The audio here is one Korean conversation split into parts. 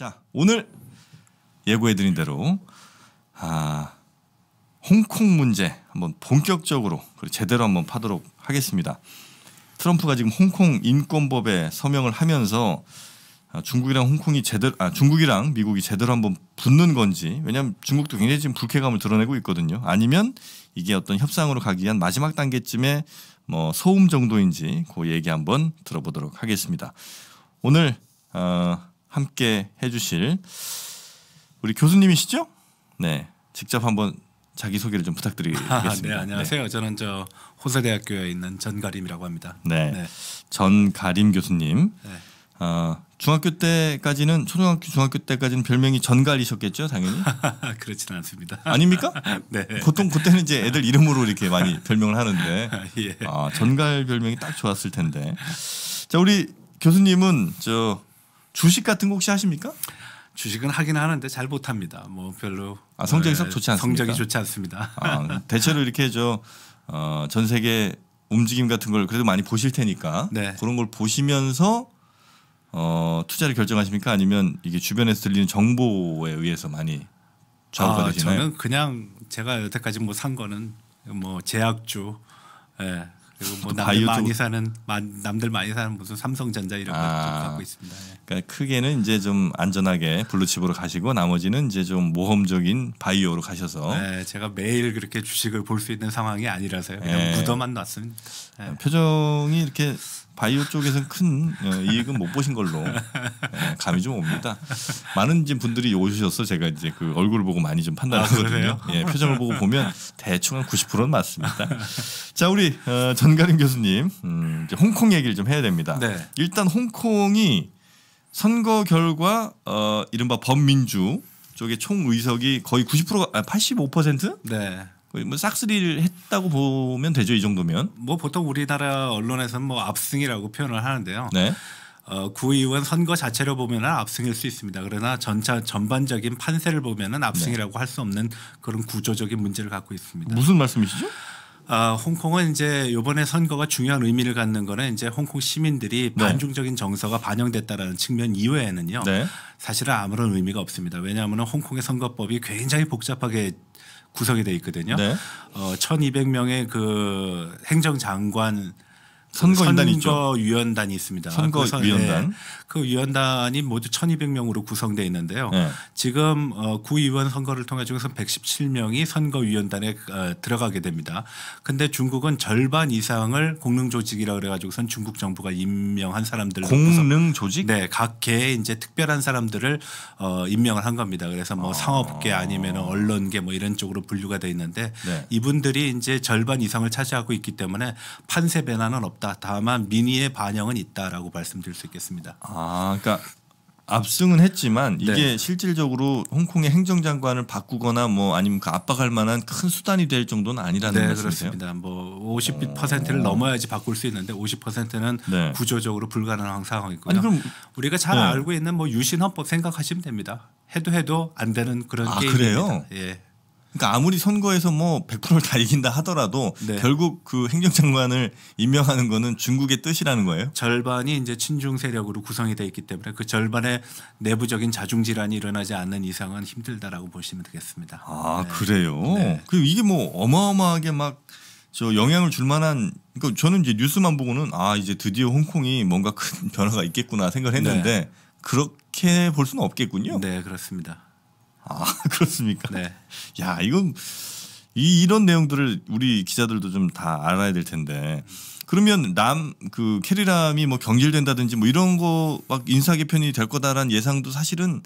자, 오늘 예고해드린 대로 아, 홍콩 문제 한번 본격적으로 그리고 제대로 한번 파도록 하겠습니다. 트럼프가 지금 홍콩 인권법에 서명을 하면서 아, 중국이랑 홍콩이 제대로 아 중국이랑 미국이 제대로 한번 붙는 건지 왜냐하면 중국도 굉장히 지금 불쾌감을 드러내고 있거든요. 아니면 이게 어떤 협상으로 가기 위한 마지막 단계쯤에 뭐 소음 정도인지 그 얘기 한번 들어보도록 하겠습니다. 오늘 어, 함께 해주실 우리 교수님이시죠? 네, 직접 한번 자기 소개를 좀 부탁드리겠습니다. 아, 네, 네, 안녕하세요. 네. 저는 저 호세대학교에 있는 전가림이라고 합니다. 네, 네. 전가림 교수님. 네. 어, 중학교 때까지는 초등학교 중학교 때까지는 별명이 전갈이셨겠죠 당연히 그렇지는 않습니다 아닙니까 네 보통 그때는 이제 애들 이름으로 이렇게 많이 별명을 하는데 아, 예. 아 전갈 별명이 딱 좋았을 텐데 자 우리 교수님은 저 주식 같은 거 혹시 하십니까? 주식은 하긴 하는데 잘 못합니다. 뭐 별로 아, 성적이 어, 썩 좋지 않습니다. 성적이 좋지 않습니다. 아, 대체로 이렇게 저전 어, 세계 움직임 같은 걸 그래도 많이 보실 테니까 네. 그런 걸 보시면서 어, 투자를 결정하십니까 아니면 이게 주변에서 들리는 정보에 의해서 많이 좌우가 아, 되시나요? 저는 그냥 제가 여태까지 뭐 산 거는 뭐 제약주, 예, 그리고 뭐 남들 많이 사는 남들 많이 사는 무슨 삼성전자 이런 거 아, 갖고 있습니다. 예. 그러니까 크게는 이제 좀 안전하게 블루칩으로 가시고 나머지는 이제 좀 모험적인 바이오로 가셔서 예, 제가 매일 그렇게 주식을 볼 수 있는 상황이 아니라서요. 그냥 예. 묻어만 놨습니다. 예. 표정이 이렇게 바이오 쪽에서는 큰 어, 이익은 못 보신 걸로 어, 감이 좀 옵니다. 많은 이제 분들이 오셔서 제가 이제 그 얼굴을 보고 많이 좀 판단하거든요. 아, 예, 표정을 보고 보면 대충 한 90%는 맞습니다. 자, 우리 어, 전가림 교수님, 음, 이제 홍콩 얘기를 좀 해야 됩니다. 네. 일단 홍콩이 선거 결과 어, 이른바 범민주 쪽의 총의석이 거의 9 0 아, 85%? 네. 거의 뭐 싹쓸이를 했다고 보면 되죠 이 정도면. 뭐 보통 우리나라 언론에서는 뭐 압승이라고 표현을 하는데요. 네. 어, 구의원 선거 자체를보면 압승일 수 있습니다. 그러나 전차 전반적인 판세를 보면 압승이라고 네. 할수 없는 그런 구조적인 문제를 갖고 있습니다. 무슨 말씀이시죠? 아, 홍콩은 이제 이번에 선거가 중요한 의미를 갖는 거는 이제 홍콩 시민들이 네. 반중적인 정서가 반영됐다라는 측면 이외에는요. 네. 사실은 아무런 의미가 없습니다. 왜냐하면 홍콩의 선거법이 굉장히 복잡하게 구성이 돼 있거든요. 네. 어, 1,200명의 그 행정장관 선거인단이 위원단이 있습니다. 선거 그 위원단. 네, 예. 그 위원단이 모두 1,200명으로 구성되어 있는데요. 네. 지금 어, 구의원 선거를 통해 중에서 117명이 선거 위원단에 어, 들어가게 됩니다. 근데 중국은 절반 이상을 공능 조직이라 그래 가지고선 중국 정부가 임명한 사람들 공능 조직 네, 각 개의 이제 특별한 사람들을 어, 임명을 한 겁니다. 그래서 뭐 아. 상업계 아니면 언론계 뭐 이런 쪽으로 분류가 되어 있는데 네. 이분들이 이제 절반 이상을 차지하고 있기 때문에 판세 변화는 없 없다. 다만 민의의 반영은 있다라고 말씀드릴 수 있겠습니다. 아, 그러니까 압승은 했지만 네. 이게 네. 실질적으로 홍콩의 행정장관을 바꾸거나 뭐 아니면 그 압박할 만한 큰 수단이 될 정도는 아니라는 네, 말씀이세요? 그렇습니다. 뭐 50%를 어. 넘어야지 바꿀 수 있는데 50%는 네. 구조적으로 불가능한 상황이고요. 아니, 그럼 우리가 잘 네. 알고 있는 뭐 유신헌법 생각하시면 됩니다. 해도 해도 안 되는 그런 아, 게임입니다. 그래요? 예. 그러니까 아무리 선거에서 뭐 100%를 다 이긴다 하더라도 네. 결국 그 행정장관을 임명하는 거는 중국의 뜻이라는 거예요. 절반이 이제 친중 세력으로 구성이 돼 있기 때문에 그 절반의 내부적인 자중 질환이 일어나지 않는 이상은 힘들다라고 보시면 되겠습니다. 아 네. 그래요. 네. 그리고 이게 뭐 어마어마하게 막 저 영향을 줄 만한 그러니까 저는 이제 뉴스만 보고는 아 이제 드디어 홍콩이 뭔가 큰 변화가 있겠구나 생각했는데 네. 그렇게 볼 수는 없겠군요. 네 그렇습니다. 아 그렇습니까? 네. 야 이건 이 이런 내용들을 우리 기자들도 좀 다 알아야 될 텐데 그러면 남 그 캐리람이 뭐 경질된다든지 뭐 이런 거 막 인사 개편이 될 거다라는 예상도 사실은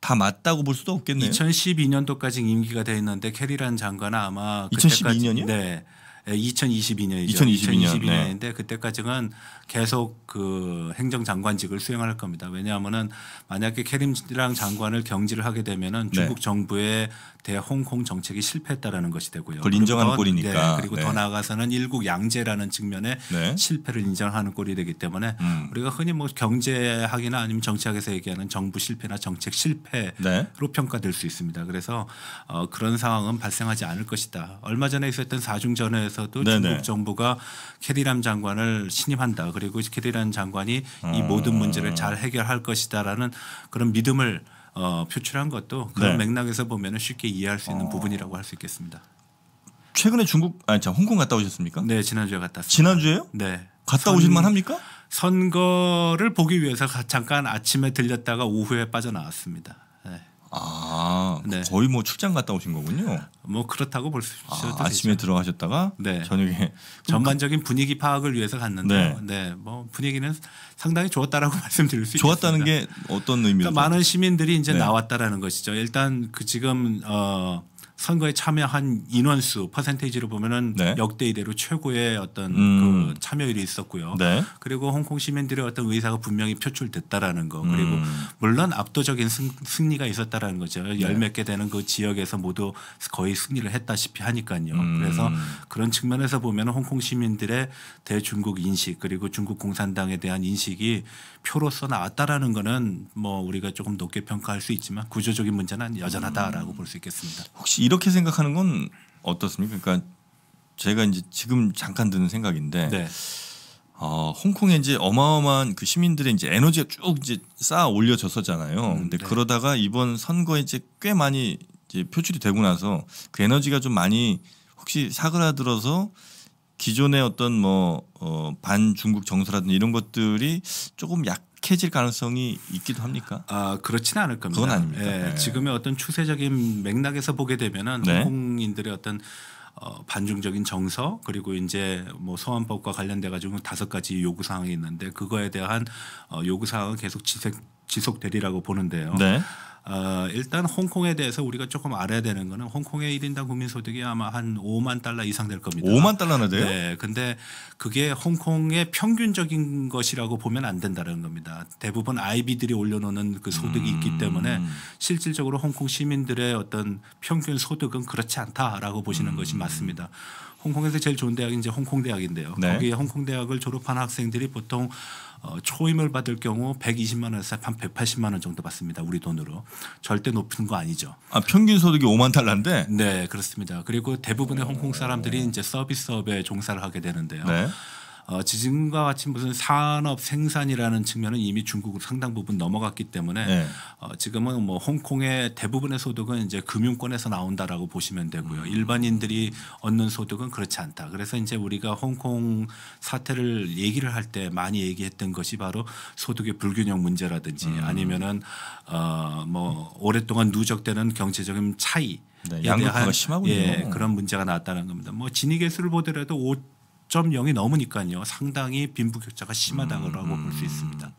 다 맞다고 볼 수도 없겠네요. 2012년도까지 임기가 돼 있는데 캐리란 장관은 아마 2012년이요? 네. 2022년이죠. 2022년. 2022년인데 네. 그때까지는 계속 그 행정장관직을 수행할 겁니다. 왜냐하면은 만약에 캐림랑 장관을 경질을 하게 되면은 네. 중국 정부의 대홍콩 정책이 실패했다라는 것이 되고요. 그걸 인정하 꼴이니까. 네, 그리고 네. 더 나아가서는 일국 양제라는 측면에 네. 실패를 인정하는 꼴이 되기 때문에 음. 우리가 흔히 뭐 경제학이나 아니면 정치학에서 얘기하는 정부 실패나 정책 실패로 네. 평가될 수 있습니다. 그래서 어, 그런 상황은 발생하지 않을 것이다. 얼마 전에 있었던 사중전에서도 중국 정부가 캐리람 장관을 신임한다. 그리고 캐리런 장관이 음. 이 모든 문제를 잘 해결할 것이다라는 그런 믿음을 어, 표출한 것도 그런 네. 맥락에서 보면 쉽게 이해할 수 있는 어. 부분이라고 할 수 있겠습니다. 최근에 중국 아니 참 홍콩 갔다 오셨습니까? 네 지난주에 갔다 왔습니다. 지난주에요? 네. 갔다 오실만 합니까? 선거를 보기 위해서 잠깐 아침에 들렸다가 오후에 빠져나왔습니다. 네. 아, 네. 거의 뭐 출장 갔다 오신 거군요. 뭐 그렇다고 볼 수 있죠. 아, 침에 들어가셨다가 네. 저녁에 전반적인 분위기 파악을 위해서 갔는데, 네. 네, 뭐 분위기는 상당히 좋았다라고 말씀드릴 수 좋았다는 있겠습니다. 게 어떤 의미로? 그러니까 많은 시민들이 이제 네. 나왔다라는 것이죠. 일단 그 지금 어 선거에 참여한 인원수 퍼센테이지로 보면은 네. 역대 이대로 최고의 어떤 음. 그 참여율이 있었고요. 네. 그리고 홍콩 시민들의 어떤 의사가 분명히 표출됐다라는 거. 그리고 음. 물론 압도적인 승, 승 리가 있었다라는 거죠. 네. 열몇 개 되는 그 지역에서 모두 거의 승리를 했다시피 하니까요. 음. 그래서 그런 측면에서 보면 은 홍콩 시민들의 대중국 인식 그리고 중국 공산당에 대한 인식이 표로서 나왔다라는 거는 뭐 우리가 조금 높게 평가할 수 있지만 구조적인 문제는 여전하다라고 음. 볼수 있겠습니다. 혹시 이렇게 생각하는 건 어떻습니까? 그러니까 제가 이제 지금 잠깐 드는 생각인데 네. 어, 홍콩에 이제 어마어마한 그 시민들의 이제 에너지가 쭉 이제 쌓아 올려졌었잖아요. 음, 근데 네. 그러다가 이번 선거에 이제 꽤 많이 이제 표출이 되고 나서 그 에너지가 좀 많이 혹시 사그라들어서 기존의 어떤 뭐 어, 반중국 정서라든지 이런 것들이 조금 약해질 가능성이 있기도 합니까? 아 그렇지는 않을 겁니다. 그건 아닙니다. 예, 네. 지금의 어떤 추세적인 맥락에서 보게 되면은 네. 홍인들의 어떤 어, 반중적인 정서 그리고 이제 뭐 소환법과 관련돼 가지고 다섯 가지 요구 사항이 있는데 그거에 대한 어, 요구 사항은 계속 지속 지속되리라고 보는데요. 네. 어, 일단 홍콩에 대해서 우리가 조금 알아야 되는 거는 홍콩의 1인당 국민소득이 아마 한 5만 달러 이상 될 겁니다. 5만 달러나 돼요? 네. 근데 그게 홍콩의 평균적인 것이라고 보면 안 된다는 겁니다. 대부분 아이비들이 올려놓는 그 소득이 음. 있기 때문에 실질적으로 홍콩 시민들의 어떤 평균 소득은 그렇지 않다라고 보시는 음. 것이 맞습니다. 홍콩에서 제일 좋은 대학이 이제 홍콩 대학인데요. 네. 거기에 홍콩 대학을 졸업한 학생들이 보통 어, 초임을 받을 경우 120만 원에서 한 180만 원 정도 받습니다. 우리 돈으로 절대 높은 거 아니죠. 아 평균 소득이 5만 달러인데? 네 그렇습니다. 그리고 대부분의 어. 홍콩 사람들이 이제 서비스업에 종사를 하게 되는데요. 네. 어, 지금과 같이 무슨 산업 생산이라는 측면은 이미 중국으로 상당 부분 넘어갔기 때문에 네. 어, 지금은 뭐 홍콩의 대부분의 소득은 이제 금융권에서 나온다라고 보시면 되고요. 음. 일반인들이 얻는 소득은 그렇지 않다. 그래서 이제 우리가 홍콩 사태를 얘기를 할 때 많이 얘기했던 것이 바로 소득의 불균형 문제라든지 음. 아니면은 어뭐 오랫동안 누적되는 경제적인 차이 네, 양극화가 심하군요. 예, 그런 문제가 나왔다는 겁니다. 뭐 진위 계수를 보더라도 5 4.0이 넘으니까요. 상당히 빈부격차가 심하다고 음. 음 볼수 음. 있습니다.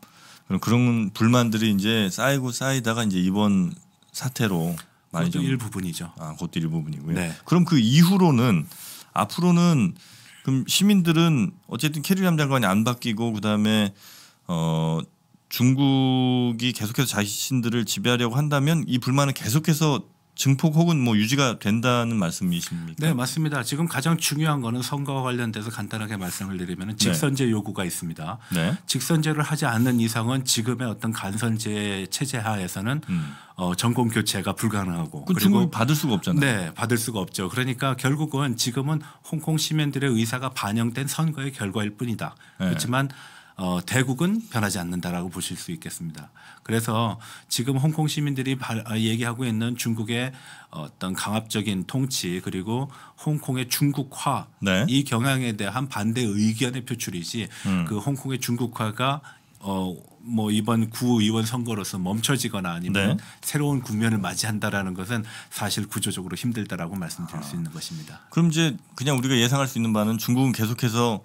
그럼 그런 불만들이 이제 쌓이고 쌓이다가 이제 이번 사태로 많이 그것도 좀 일부분이죠. 아, 그것도 일부분이고요. 네. 그럼 그 이후로는 앞으로는 그럼 시민들은 어쨌든 캐리람 장관이 안 바뀌고 그다음에 어 중국이 계속해서 자신들을 지배하려고 한다면 이 불만은 계속해서 증폭 혹은 뭐 유지가 된다는 말씀이십니까? 네, 맞습니다. 지금 가장 중요한 거는 선거와 관련돼서 간단하게 말씀을 드리면 네. 직선제 네. 요구가 있습니다. 네. 직선제를 하지 않는 이상은 지금의 어떤 간선제 체제 하에서는 음. 어, 정권 교체가 불가능하고 그 그리고 받을 수가 없잖아요. 네, 받을 수가 없죠. 그러니까 결국은 지금은 홍콩 시민들의 의사가 반영된 선거의 결과일 뿐이다. 네. 그렇지만 어, 대국은 변하지 않는다라고 보실 수 있겠습니다. 그래서 지금 홍콩 시민들이 아, 얘기하고 있는 중국의 어떤 강압적인 통치 그리고 홍콩의 중국화 네. 이 경향에 대한 반대 의견의 표출이지 음. 그 홍콩의 중국화가 어, 뭐 이번 구의원 선거로서 멈춰지거나 아니면 네. 새로운 국면을 맞이한다라는 것은 사실 구조적으로 힘들다라고 말씀드릴 아. 수 있는 것입니다. 그럼 이제 그냥 우리가 예상할 수 있는 바는 중국은 계속해서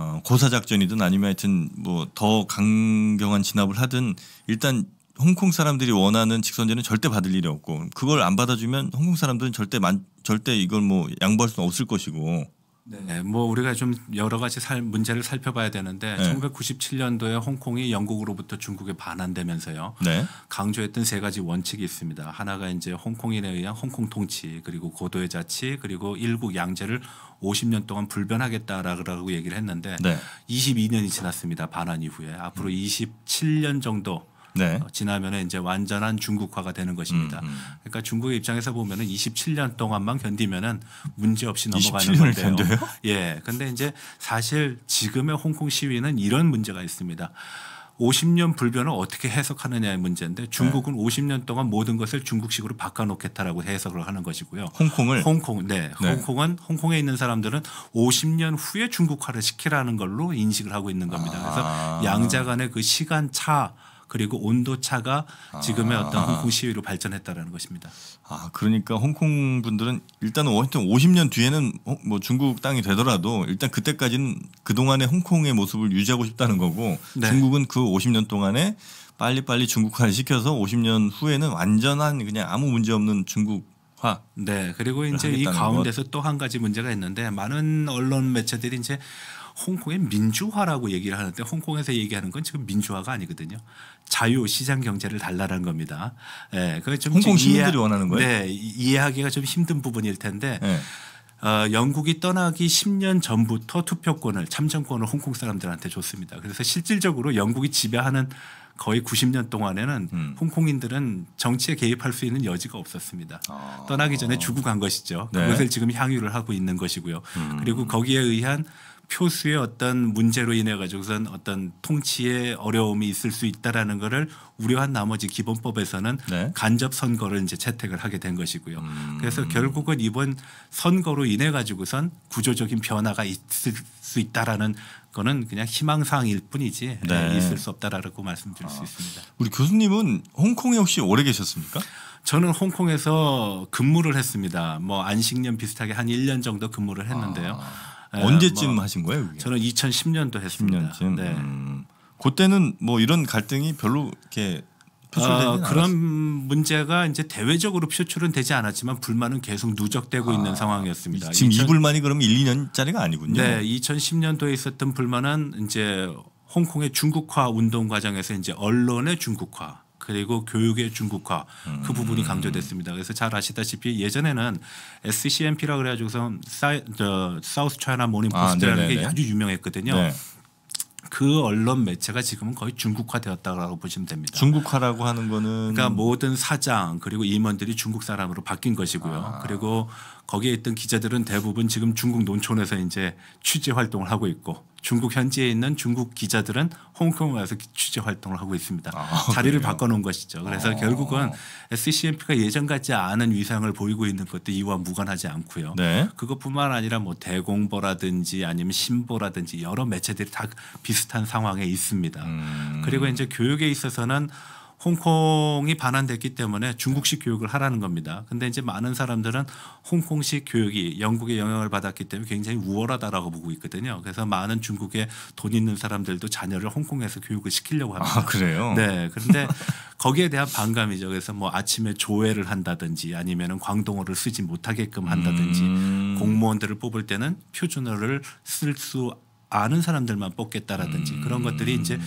어, 고사 작전이든 아니면 하여튼 뭐 더 강경한 진압을 하든 일단 홍콩 사람들이 원하는 직선제는 절대 받을 일이 없고 그걸 안 받아주면 홍콩 사람들은 절대 만 절대 이걸 뭐 양보할 수는 없을 것이고 네, 뭐 우리가 좀 여러 가지 살, 문제를 살펴봐야 되는데 네. 1997년도에 홍콩이 영국으로부터 중국에 반환되면서요. 네. 강조했던 세 가지 원칙이 있습니다. 하나가 이제 홍콩인에 의한 홍콩 통치 그리고 고도의 자치 그리고 일국 양제를 50년 동안 불변하겠다라고 얘기를 했는데 네. 22년이 지났습니다. 반환 이후에 앞으로 27년 음. 정도 네. 어, 지나면은 이제 완전한 중국화가 되는 것입니다. 음, 음. 그러니까 중국의 입장에서 보면 27년 동안만 견디면 문제 없이 넘어가는 건데요. 견뎌요? 예. 근데 이제 사실 지금의 홍콩 시위는 이런 문제가 있습니다. 50년 불변을 어떻게 해석하느냐의 문제인데 중국은 네. 50년 동안 모든 것을 중국식으로 바꿔놓겠다라고 해석을 하는 것이고요. 홍콩을 홍콩 네, 네. 홍콩은 홍콩에 있는 사람들은 50년 후에 중국화를 시키라는 걸로 인식을 하고 있는 겁니다. 그래서 아. 양자 간의 그 시간 차 그리고 온도 차가 지금의 아. 어떤 홍콩 시위로 발전했다라는 것입니다. 아 그러니까 홍콩 분들은 일단은 하여튼 50년 뒤에는 어, 뭐 중국 땅이 되더라도 일단 그때까지는 그 동안의 홍콩의 모습을 유지하고 싶다는 거고 네. 중국은 그 50년 동안에 빨리빨리 중국화를 시켜서 50년 후에는 완전한 그냥 아무 문제 없는 중국 화. 네. 그리고 이제 이 가운데서 또 한 가지 문제가 있는데 많은 언론 매체들이 이제 홍콩의 민주화라고 얘기를 하는데 홍콩에서 얘기하는 건 지금 민주화가 아니거든요. 자유 시장 경제를 달라는 겁니다. 예, 그게 좀 홍콩 시민들이 이해, 원하는 거예요. 네, 이해하기가 좀 힘든 부분일 텐데 네. 어, 영국이 떠나기 10년 전부터 투표권을 참정권을 홍콩 사람들한테 줬습니다. 그래서 실질적으로 영국이 지배하는 거의 90년 동안에는 음. 홍콩인들은 정치에 개입할 수 있는 여지가 없었습니다. 아. 떠나기 전에 주고 간 것이죠. 네. 그것을 지금 향유를 하고 있는 것이고요. 음. 그리고 거기에 의한 표수의 어떤 문제로 인해 가지고선 어떤 통치의 어려움이 있을 수 있다라는 것을 우려한 나머지 기본법에서는 네. 간접 선거를 이제 채택을 하게 된 것이고요. 음. 그래서 결국은 이번 선거로 인해 가지고선 구조적인 변화가 있을 수 있다라는 거는 그냥 희망사항일 뿐이지 예, 네. 있을 수 없다라고 말씀드릴 아. 수 있습니다. 우리 교수님은 홍콩에 혹시 오래 계셨습니까? 저는 홍콩에서 근무를 했습니다. 뭐 안식년 비슷하게 한 1년 정도 근무를 했는데요. 아. 예, 언제쯤 뭐 하신 거예요? 그게? 저는 2010년도 했습니다. 10년쯤. 네. 음. 그때는 뭐 이런 갈등이 별로 이렇게 어, 그런 않았어요. 문제가 이제 대외적으로 표출은 되지 않았지만 불만은 계속 누적되고 아, 있는 상황이었습니다. 지금 2000, 이 불만이 그러면 1, 2년짜리가 아니군요. 네, 2010년도에 있었던 불만은 이제 홍콩의 중국화 운동 과정에서 이제 언론의 중국화 그리고 교육의 중국화 음. 그 부분이 음. 강조됐습니다. 그래서 잘 아시다시피 예전에는 SCMP라 그래가지고서 사이, 저, 사우스 차이나 모닝 아, 포스트라는 게 아주 유명했거든요. 네. 그 언론 매체가 지금은 거의 중국화되었다고 보시면 됩니다. 중국화라고 하는 거는 그러니까 모든 사장 그리고 임원들이 중국 사람으로 바뀐 것이고요. 아. 그리고 거기에 있던 기자들은 대부분 지금 중국 논촌에서 이제 취재 활동을 하고 있고 중국 현지에 있는 중국 기자들은 홍콩에 와서 취재 활동을 하고 있습니다. 아, 자리를 바꿔놓은 것이죠. 그래서 아. 결국은 SCMP가 예전 같지 않은 위상을 보이고 있는 것도 이와 무관하지 않고요. 네. 그것뿐만 아니라 뭐 대공보라든지 아니면 신보라든지 여러 매체들이 다 비슷한 상황에 있습니다. 음. 그리고 이제 교육에 있어서는 홍콩이 반환됐기 때문에 중국식 교육을 하라는 겁니다. 근데 이제 많은 사람들은 홍콩식 교육이 영국의 영향을 받았기 때문에 굉장히 우월하다라고 보고 있거든요. 그래서 많은 중국에 돈 있는 사람들도 자녀를 홍콩에서 교육을 시키려고 합니다. 아, 그래요? 네. 그런데 거기에 대한 반감이죠. 그래서 뭐 아침에 조회를 한다든지 아니면은 광동어를 쓰지 못하게끔 한다든지 음... 공무원들을 뽑을 때는 표준어를 쓸 수 아는 사람들만 뽑겠다라든지 음. 그런 것들이 이제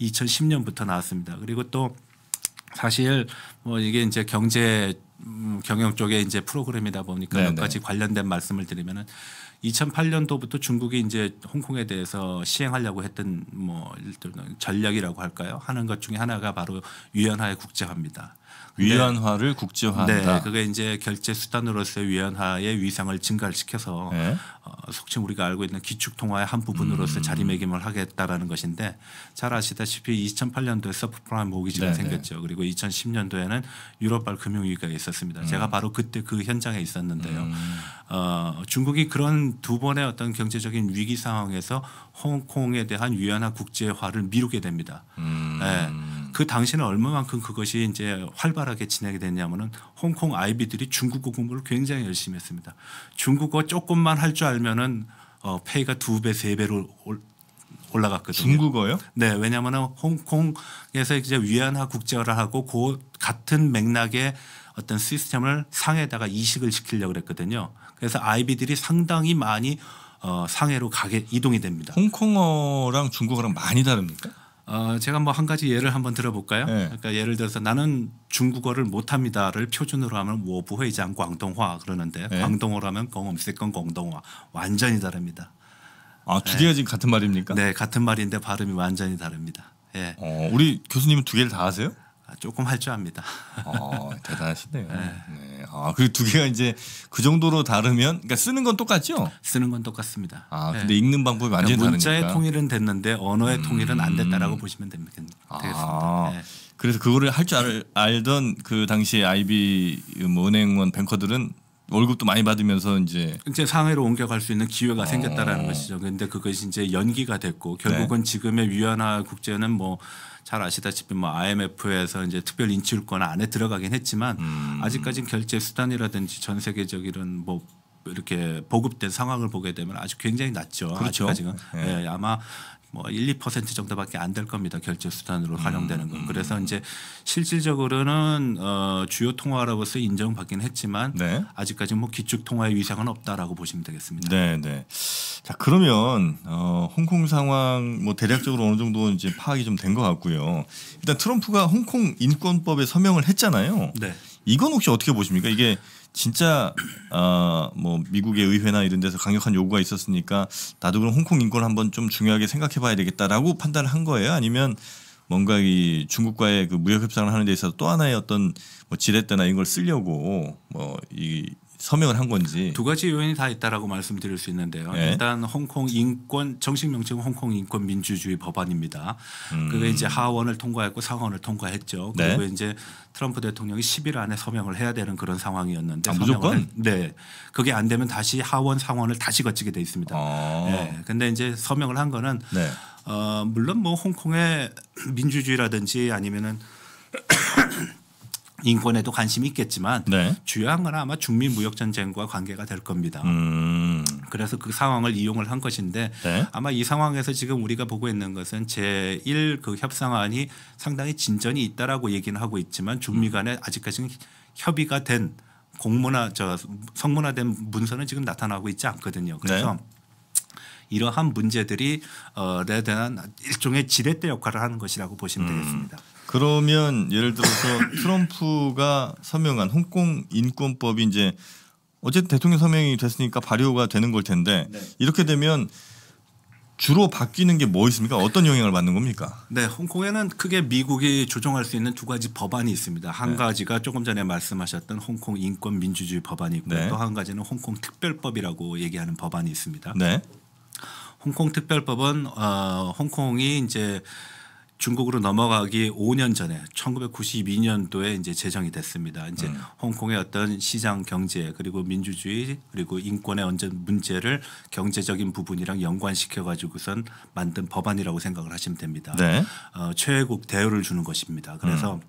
2010년부터 음. 나왔습니다. 그리고 또 사실 뭐 이게 이제 경제 음, 경영 쪽에 이제 프로그램이다 보니까 네네. 몇 가지 관련된 말씀을 드리면은 2008년도부터 중국이 이제 홍콩에 대해서 시행하려고 했던 뭐 전략이라고 할까요? 하는 것 중에 하나가 바로 유연화의 국제화입니다. 네. 위안화를 네. 국제화한다. 네, 그게 이제 결제 수단으로서의 위안화의 위상을 증가시켜서 네. 어, 속칭 우리가 알고 있는 기축 통화의 한 부분으로서 음. 자리매김을 하겠다라는 것인데 잘 아시다시피 2008년도에 서프프라임 모기지가 네, 네, 생겼죠. 그리고 2010년도에는 유럽발 금융위기가 있었습니다. 음. 제가 바로 그때 그 현장에 있었는데요. 음. 어, 중국이 그런 두 번의 어떤 경제적인 위기 상황에서 홍콩에 대한 위안화 국제화를 미루게 됩니다. 음. 네. 그 당시는 얼마만큼 그것이 이제 활발하게 진행이 됐냐면은 홍콩 아이비들이 중국어 공부를 굉장히 열심히 했습니다. 중국어 조금만 할 줄 알면은 어, 페이가 두 배, 세 배로 올라갔거든요. 중국어요? 네, 왜냐면은 홍콩에서 이제 위안화 국제화를 하고 그 같은 맥락의 어떤 시스템을 상해다가 이식을 시키려고 그랬거든요. 그래서 아이비들이 상당히 많이 어, 상해로 가게 이동이 됩니다. 홍콩어랑 중국어랑 많이 다릅니까? 어, 제가 뭐 한 가지 예를 한번 들어볼까요? 네. 그러니까 예를 들어서 나는 중국어를 못합니다를 표준으로 하면 워부회장 광동화 그러는데 네. 광동어로 하면 공엄세건 공동화 완전히 다릅니다. 아두 네. 개가 네. 지금 같은 말입니까? 네 같은 말인데 발음이 완전히 다릅니다. 예. 어, 우리 교수님은 두 개를 다 하세요? 아, 조금 할 줄 압니다. 아, 대단하시네요. 네. 네. 아, 그두 개가 이제 그 정도로 다르면 그러니까 쓰는 건 똑같죠? 쓰는 건 똑같습니다. 아, 네. 근데 네. 읽는 방법이 완전히 그러니까 문자의 다르니까. 통일은 됐는데 언어의 음... 통일은 안 됐다라고 보시면 됩니다. 아. 되겠습니다. 네. 그래서 그거를 할 줄 알던 그 당시에 아이 음, 은행원 뱅커들은 월급도 많이 받으면서 이제 이제 상해로 옮겨갈 수 있는 기회가 어. 생겼다라는 어. 것이죠. 근데 그것이 이제 연기가 됐고 결국은 네. 지금의 위안화 국제는 뭐잘 아시다시피 뭐 IMF에서 이제 특별 인출권 안에 들어가긴 했지만 음. 아직까지는 결제 수단이라든지 전 세계적 이런 뭐 이렇게 보급된 상황을 보게 되면 아주 굉장히 낮죠. 그렇죠. 아직까지는 예. 예. 아마 뭐 1, 2% 정도밖에 안 될 겁니다. 결제 수단으로 음, 활용되는 건. 그래서 음. 이제 실질적으로는 어, 주요 통화로서 인정받긴 했지만 네. 아직까지 뭐 기축 통화의 위상은 없다라고 보시면 되겠습니다. 네, 네. 자, 그러면 어, 홍콩 상황 뭐 대략적으로 어느 정도 이제 파악이 좀 된 것 같고요. 일단 트럼프가 홍콩 인권법에 서명을 했잖아요. 네. 이건 혹시 어떻게 보십니까? 이게 진짜 어, 뭐 미국의 의회나 이런 데서 강력한 요구가 있었으니까 나도 그럼 홍콩 인권 한번 좀 중요하게 생각해봐야 되겠다라고 판단을 한 거예요. 아니면 뭔가 이 중국과의 그 무역 협상을 하는 데 있어서 또 하나의 어떤 뭐 지렛대나 이런 걸 쓰려고 뭐이 서명을 한 건지 두 가지 요인이 다 있다라고 말씀드릴 수 있는데요. 예. 일단 홍콩 인권 정식 명칭은 홍콩 인권 민주주의 법안입니다. 음. 그게 이제 하원을 통과했고 상원을 통과했죠. 네. 그리고 이제 트럼프 대통령이 10일 안에 서명을 해야 되는 그런 상황이었는데 아, 무조건 네 그게 안 되면 다시 하원 상원을 다시 거치게 돼 있습니다. 아. 네. 근데 이제 서명을 한 거는 네. 어, 물론 뭐 홍콩의 민주주의라든지 아니면은 인권에도 관심이 있겠지만 네. 주요한 건 아마 중미 무역 전쟁과 관계가 될 겁니다. 음. 그래서 그 상황을 이용을 한 것인데 네. 아마 이 상황에서 지금 우리가 보고 있는 것은 제1 그 협상안이 상당히 진전이 있다라고 얘기는 하고 있지만 중미 음. 간에 아직까지는 협의가 된 공문화 저 성문화된 문서는 지금 나타나고 있지 않거든요. 네. 그래서 네. 이러한 문제들이 어, 대한 일종의 지렛대 역할을 하는 것이라고 보시면 음. 되겠습니다. 그러면 예를 들어서 트럼프가 서명한 홍콩 인권법이 이제 어쨌든 대통령 서명이 됐으니까 발효가 되는 걸 텐데 네. 이렇게 되면 주로 바뀌는 게 뭐 있습니까? 어떤 영향을 받는 겁니까? 네, 홍콩에는 크게 미국이 조정할 수 있는 두 가지 법안이 있습니다. 한 네. 가지가 조금 전에 말씀하셨던 홍콩 인권 민주주의 법안이 고 네. 또한 가지는 홍콩 특별법이라고 얘기하는 법안이 있습니다. 네. 홍콩 특별법은 어, 홍콩이 이제 중국으로 넘어가기 5년 전에 1992년도에 이제 제정이 됐습니다. 이제 음. 홍콩의 어떤 시장 경제 그리고 민주주의 그리고 인권의 언전 문제를 경제적인 부분이랑 연관시켜 가지고선 만든 법안이라고 생각을 하시면 됩니다. 네. 어, 최애국 대우를 주는 것입니다. 그래서 음.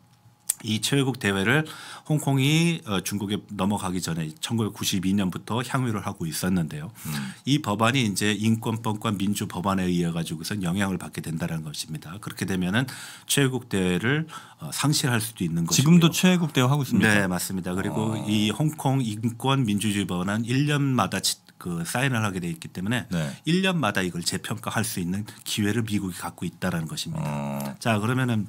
이 최외국 대회를 홍콩이 어, 중국에 넘어가기 전에 1992년부터 향유를 하고 있었는데요. 음. 이 법안이 이제 인권법과 민주 법안에 의해 가지고선 영향을 받게 된다는 것입니다. 그렇게 되면은 최외국 대회를 어, 상실할 수도 있는 거죠. 지금도 최외국 대회 하고 있습니다. 네, 맞습니다. 그리고 아. 이 홍콩 인권 민주주의 법안은 1년마다 그 사인을 하게 돼 있기 때문에 네. 1년마다 이걸 재평가할 수 있는 기회를 미국이 갖고 있다는 것입니다. 아. 자, 그러면은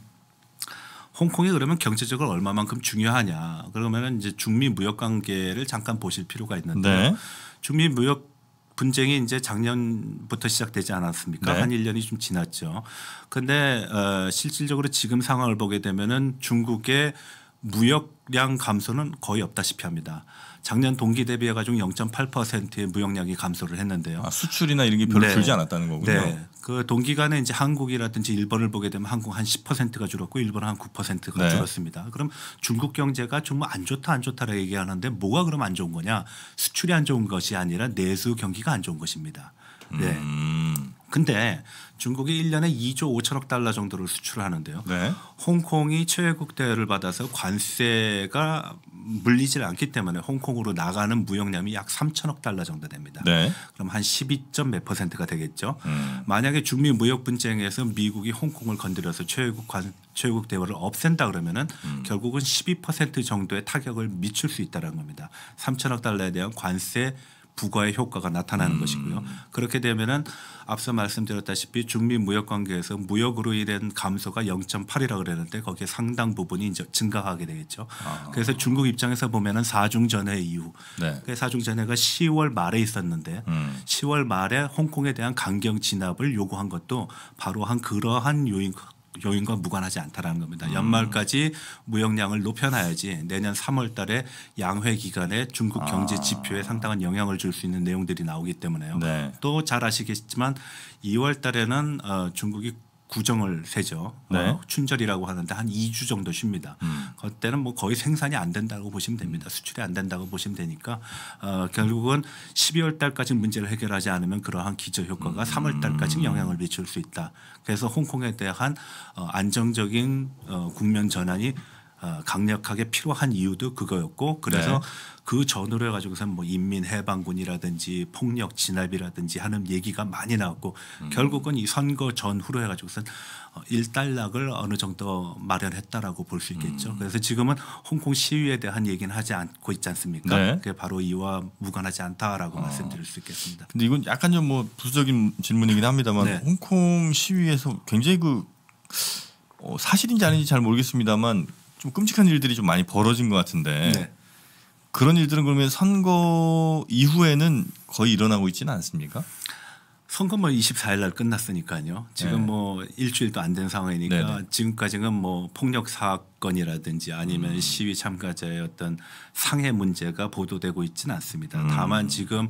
홍콩이 그러면 경제적으로 얼마만큼 중요하냐 그러면은 이제 중미 무역 관계를 잠깐 보실 필요가 있는데 네. 중미 무역 분쟁이 이제 작년부터 시작되지 않았습니까? 네. 한 1년이 좀 지났죠. 근데 어 실질적으로 지금 상황을 보게 되면은 중국의 무역량 감소는 거의 없다시피 합니다. 작년 동기 대비해 가지고 0.8%의 무역량이 감소를 했는데요. 아, 수출이나 이런 게 별로 네. 줄지 않았다는 거군요. 네. 그 동기간에 이제 한국이라든지 일본을 보게 되면 한국 한 10%가 줄었고 일본은 한 9%가 네. 줄었습니다. 그럼 중국 경제가 정말 안 좋다 안 좋다라 고 얘기하는데 뭐가 그럼 안 좋은 거냐? 수출이 안 좋은 것이 아니라 내수 경기가 안 좋은 것입니다. 네. 음. 근데 중국이 일년에이조오천억 달러 정도를 수출하는데요. 을 네. 홍콩이 최외국 대를 받아서 관세가 물리질 않기 때문에 홍콩으로 나가는 무역량이 약 3천억 달러 정도 됩니다. 네. 그럼 한1 2몇 퍼센트가 되겠죠. 음. 만약에 중미 무역 분쟁에서 미국이 홍콩을 건드려서 최외국 관 최외국 대우를 없앤다 그러면은 음. 결국은 12% 정도의 타격을 미칠 수있다는 겁니다. 3천억 달러에 대한 관세 부과의 효과가 나타나는 음. 것이고요. 그렇게 되면은 앞서 말씀드렸다시피 중미 무역 관계에서 무역으로 인한 감소가 0.8이라고 그랬는데 거기에 상당 부분이 이제 증가하게 되겠죠. 아. 그래서 중국 입장에서 보면은 사중 전회 이후 네. 그러니까 사중 전회가 10월 말에 있었는데 음. 10월 말에 홍콩에 대한 강경 진압을 요구한 것도 바로 한 그러한 요인 요인과 무관하지 않다라는 겁니다. 음. 연말까지 무역량을 높여놔야지 내년 3월달에 양회 기간에 중국 경제 아. 지표에 상당한 영향을 줄 수 있는 내용들이 나오기 때문에요. 네. 또잘 아시겠지만 2월달에는 어, 중국이 구정을 세죠. 네. 어, 춘절이라고 하는데 한 2주 정도 쉽니다. 음. 그때는 뭐 거의 생산이 안 된다고 보시면 됩니다. 음. 수출이 안 된다고 보시면 되니까 어, 결국은 12월 달까지 문제를 해결하지 않으면 그러한 기저 효과가 음. 3월 달까지 영향을 미칠 수 있다. 그래서 홍콩에 대한 어, 안정적인 어, 국면 전환이 어, 강력하게 필요한 이유도 그거였고 그래서 네. 그 전후로 해가지고선뭐 인민해방군이라든지 폭력 진압이라든지 하는 얘기가 많이 나왔고 음. 결국은 이 선거 전후로 해가지고서 어, 일단락을 어느 정도 마련했다라고 볼 수 있겠죠. 음. 그래서 지금은 홍콩 시위에 대한 얘기는 하지 않고 있지 않습니까? 네. 그게 바로 이와 무관하지 않다라고 아. 말씀드릴 수 있겠습니다. 근데 이건 약간 좀 뭐 부수적인 질문이긴 합니다만 네. 홍콩 시위에서 굉장히 그 어, 사실인지 아닌지 잘 모르겠습니다만 좀 끔찍한 일들이 좀 많이 벌어진 것 같은데 네. 그런 일들은 그러면 선거 이후에는 거의 일어나고 있지는 않습니까? 선거 뭐 24일 날 끝났으니까요. 지금 네. 뭐 일주일도 안 된 상황이니까 네네. 네. 지금까지는 뭐 폭력 사건이라든지 아니면 음. 시위 참가자의 어떤 상해 문제가 보도되고 있지는 않습니다. 음. 다만 지금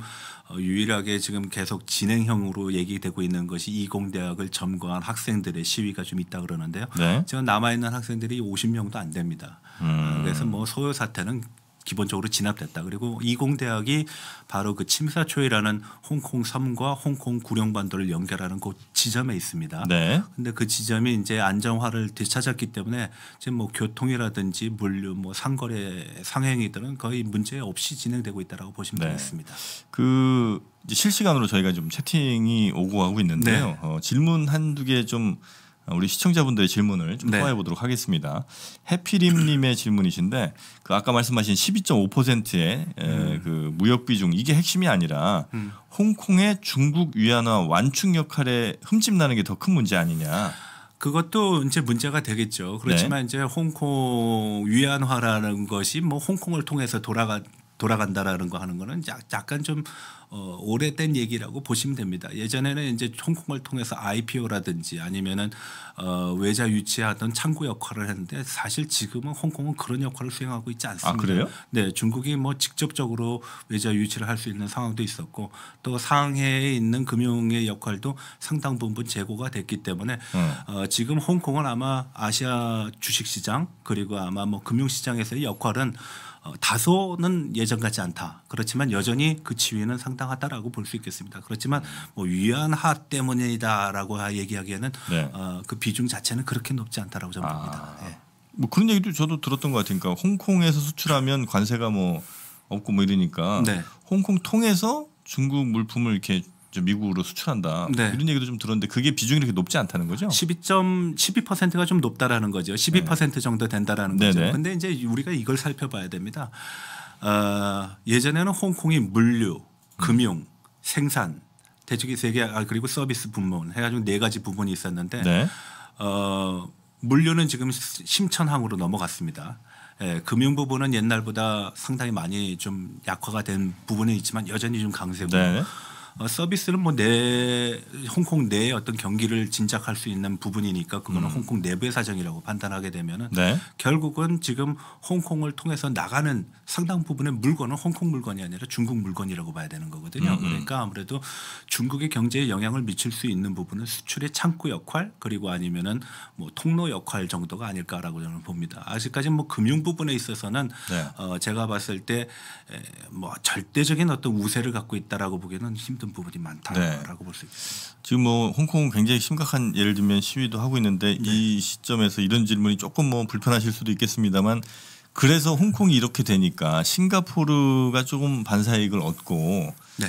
어, 유일하게 지금 계속 진행형으로 얘기되고 있는 것이 이공대학을 점거한 학생들의 시위가 좀 있다 그러는데요. 네. 지금 남아 있는 학생들이 50명도 안 됩니다. 음. 그래서 뭐 소요 사태는 기본적으로 진압됐다. 그리고 이공대학이 바로 그 침사초이라는 홍콩 섬과 홍콩 구룡반도를 연결하는 곳 그 지점에 있습니다. 네. 근데 그 지점이 이제 안정화를 되찾았기 때문에 지금 뭐 교통이라든지 물류 뭐 상거래 상행이들은 거의 문제 없이 진행되고 있다라고 보시면 네. 되겠습니다. 그 이제 실시간으로 저희가 좀 채팅이 오고 가고 있는데요. 네. 어, 질문 한두개좀 우리 시청자분들의 질문을 좀 네. 통화해 보도록 하겠습니다. 해피림님의 질문이신데 그 아까 말씀하신 12.5%의 음. 그 무역 비중 이게 핵심이 아니라 음. 홍콩의 중국 위안화 완충 역할에 흠집 나는 게 더 큰 문제 아니냐? 그것도 이제 문제가 되겠죠. 그렇지만 네. 이제 홍콩 위안화라는 것이 뭐 홍콩을 통해서 돌아가 돌아간다라는 거 하는 거는 약간 좀 어, 오래된 얘기라고 보시면 됩니다. 예전에는 이제 홍콩을 통해서 IPO라든지 아니면은 어, 외자 유치하던 창구 역할을 했는데 사실 지금은 홍콩은 그런 역할을 수행하고 있지 않습니다. 아, 그래요? 네, 중국이 뭐 직접적으로 외자 유치를 할 수 있는 상황도 있었고 또 상해에 있는 금융의 역할도 상당 부분 제고가 됐기 때문에 음. 어, 지금 홍콩은 아마 아시아 주식시장 그리고 아마 뭐 금융시장에서의 역할은 어, 다소는 예전 같지 않다. 그렇지만 여전히 그 지위는 상당하다라고 볼 수 있겠습니다. 그렇지만 뭐 위안화 때문이다라고 얘기하기에는 네. 어, 그 비중 자체는 그렇게 높지 않다라고 저는 아. 봅니다. 네. 뭐 그런 얘기도 저도 들었던 것 같으니까 그러니까 홍콩에서 수출하면 관세가 뭐 없고 뭐 이러니까 네. 홍콩 통해서 중국 물품을 이렇게 미국으로 수출한다 네. 이런 얘기도 좀 들었는데 그게 비중이 이렇게 높지 않다는 거죠? 12.12%가 좀 높다라는 거죠. 12% 네. 정도 된다라는 거죠. 네네. 근데 이제 우리가 이걸 살펴봐야 됩니다. 어, 예전에는 홍콩이 물류, 금융, 생산, 대축이 세개 아, 그리고 서비스 부문 해가지고 네 가지 부분이 있었는데 네. 어, 물류는 지금 심천항으로 넘어갔습니다. 예, 금융 부분은 옛날보다 상당히 많이 좀 약화가 된 부분은 있지만 여전히 좀 강세고. 네. 어, 서비스는 뭐 내 홍콩 내의 어떤 경기를 진작할 수 있는 부분이니까 그거는 음. 홍콩 내부의 사정이라고 판단하게 되면은 네. 결국은 지금 홍콩을 통해서 나가는 상당 부분의 물건은 홍콩 물건이 아니라 중국 물건이라고 봐야 되는 거거든요. 음. 음. 그러니까 아무래도 중국의 경제에 영향을 미칠 수 있는 부분은 수출의 창구 역할 그리고 아니면은 뭐 통로 역할 정도가 아닐까라고 저는 봅니다. 아직까지 뭐 금융 부분에 있어서는 네. 어, 제가 봤을 때 뭐 절대적인 어떤 우세를 갖고 있다라고 보기는 에 힘. 했던 부분이 많다라고 네. 볼수 있습니다. 지금 뭐 홍콩 굉장히 심각한 예를 들면 시위도 하고 있는데 네. 이 시점에서 이런 질문이 조금 뭐 불편하실 수도 있겠습니다만 그래서 홍콩이 이렇게 되니까 싱가포르가 조금 반사이익을 얻고 네.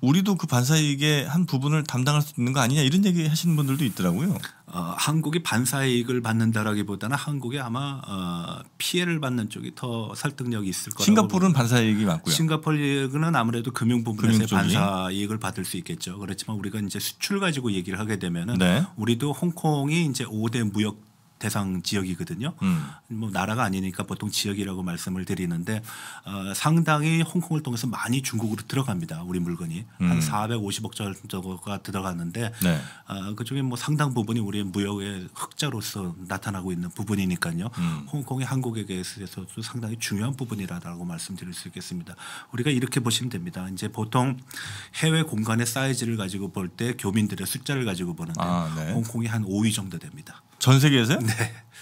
우리도 그 반사이익의 한 부분을 담당할 수 있는 거 아니냐 이런 얘기 하시는 분들도 있더라고요. 어, 한국이 반사이익을 받는다라기보다는 한국이 아마 어, 피해를 받는 쪽이 더 설득력이 있을 거라고. 싱가포르는 반사이익이 맞고요. 싱가포르는 아무래도 금융 부분에서 반사이익을 받을 수 있겠죠. 그렇지만 우리가 이제 수출 가지고 얘기를 하게 되면은 네. 우리도 홍콩이 이제 5대 무역 대상 지역이거든요. 음. 뭐 나라가 아니니까 보통 지역이라고 말씀을 드리는데 어, 상당히 홍콩을 통해서 많이 중국으로 들어갑니다. 우리 물건이 음. 한 450억 정도가 들어갔는데 네. 어, 그중에 뭐 상당 부분이 우리 무역의 흑자로서 나타나고 있는 부분이니까요. 음. 홍콩이 한국에 대해서 도 상당히 중요한 부분이라고 말씀드릴 수 있겠습니다. 우리가 이렇게 보시면 됩니다. 이제 보통 해외 공간의 사이즈를 가지고 볼 때 교민들의 숫자를 가지고 보는데 아, 네. 홍콩이 한 5위 정도 됩니다. 전 세계에서요? 네.